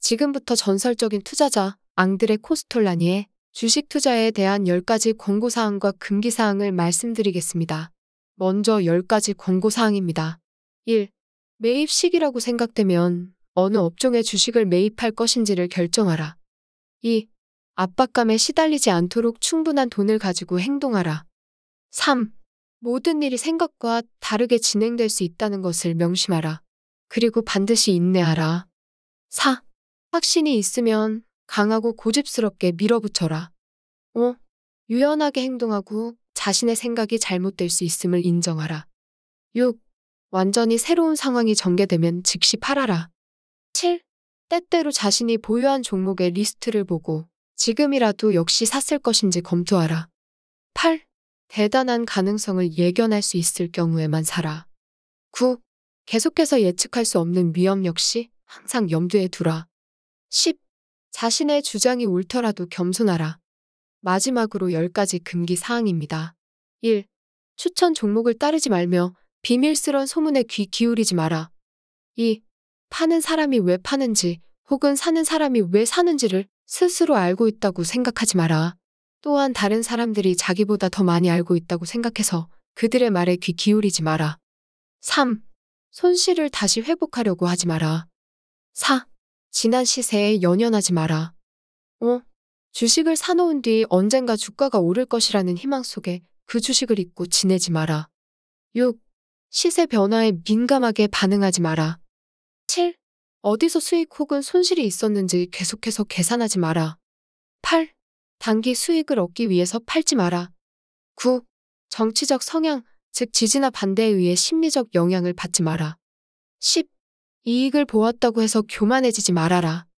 지금부터 전설적인 투자자 앙드레 코스톨라니의 주식 투자에 대한 10가지 권고사항과 금기사항을 말씀드리겠습니다. 먼저 10가지 권고사항입니다. 1. 매입 시기라고 생각되면 어느 업종의 주식을 매입할 것인지를 결정하라. 2. 압박감에 시달리지 않도록 충분한 돈을 가지고 행동하라. 3. 모든 일이 생각과 다르게 진행될 수 있다는 것을 명심하라. 그리고 반드시 인내하라. 4. 확신이 있으면 강하고 고집스럽게 밀어붙여라. 어? 유연하게 행동하고 자신의 생각이 잘못될 수 있음을 인정하라. 6. 완전히 새로운 상황이 전개되면 즉시 팔아라. 7. 때때로 자신이 보유한 종목의 리스트를 보고 지금이라도 역시 샀을 것인지 검토하라. 8. 대단한 가능성을 예견할 수 있을 경우에만 사라. 9. 계속해서 예측할 수 없는 위험 역시 항상 염두에 두라. 10. 자신의 주장이 옳더라도 겸손하라. 마지막으로 10가지 금기 사항입니다. 1. 추천 종목을 따르지 말며 비밀스런 소문에 귀 기울이지 마라. 2. 파는 사람이 왜 파는지 혹은 사는 사람이 왜 사는지를 스스로 알고 있다고 생각하지 마라. 또한 다른 사람들이 자기보다 더 많이 알고 있다고 생각해서 그들의 말에 귀 기울이지 마라. 3. 손실을 다시 회복하려고 하지 마라. 4. 지난 시세에 연연하지 마라. 어? 주식을 사놓은 뒤 언젠가 주가가 오를 것이라는 희망 속에 그 주식을 잊고 지내지 마라. 6. 시세 변화에 민감하게 반응하지 마라. 7. 어디서 수익 혹은 손실이 있었는지 계속해서 계산하지 마라. 8. 단기 수익을 얻기 위해서 팔지 마라. 9. 정치적 성향, 즉 지지나 반대에 의해 심리적 영향을 받지 마라. 10. 이익을 보았다고 해서 교만해지지 말아라.